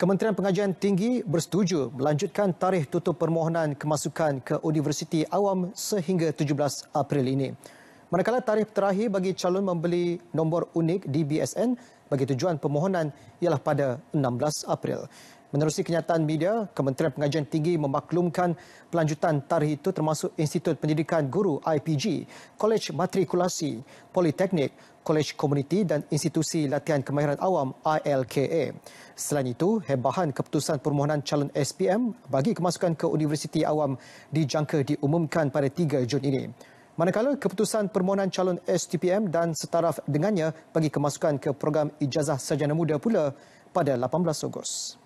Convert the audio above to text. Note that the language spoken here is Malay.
Kementerian Pengajian Tinggi bersetuju melanjutkan tarikh tutup permohonan kemasukan ke Universiti Awam sehingga 17 April ini. Manakala tarikh terakhir bagi calon membeli nombor unik di BSN bagi tujuan permohonan ialah pada 16 April. Menerusi kenyataan media, Kementerian Pengajian Tinggi memaklumkan pelanjutan tarikh itu termasuk Institut Pendidikan Guru IPG, Kolej Matrikulasi, Politeknik, Kolej Komuniti dan Institusi Latihan Kemahiran Awam ILKA. Selain itu, hebahan keputusan permohonan calon SPM bagi kemasukan ke Universiti Awam dijangka diumumkan pada 3 Jun ini. Manakala keputusan permohonan calon STPM dan setaraf dengannya bagi kemasukan ke program ijazah sarjana muda pula pada 18 Ogos.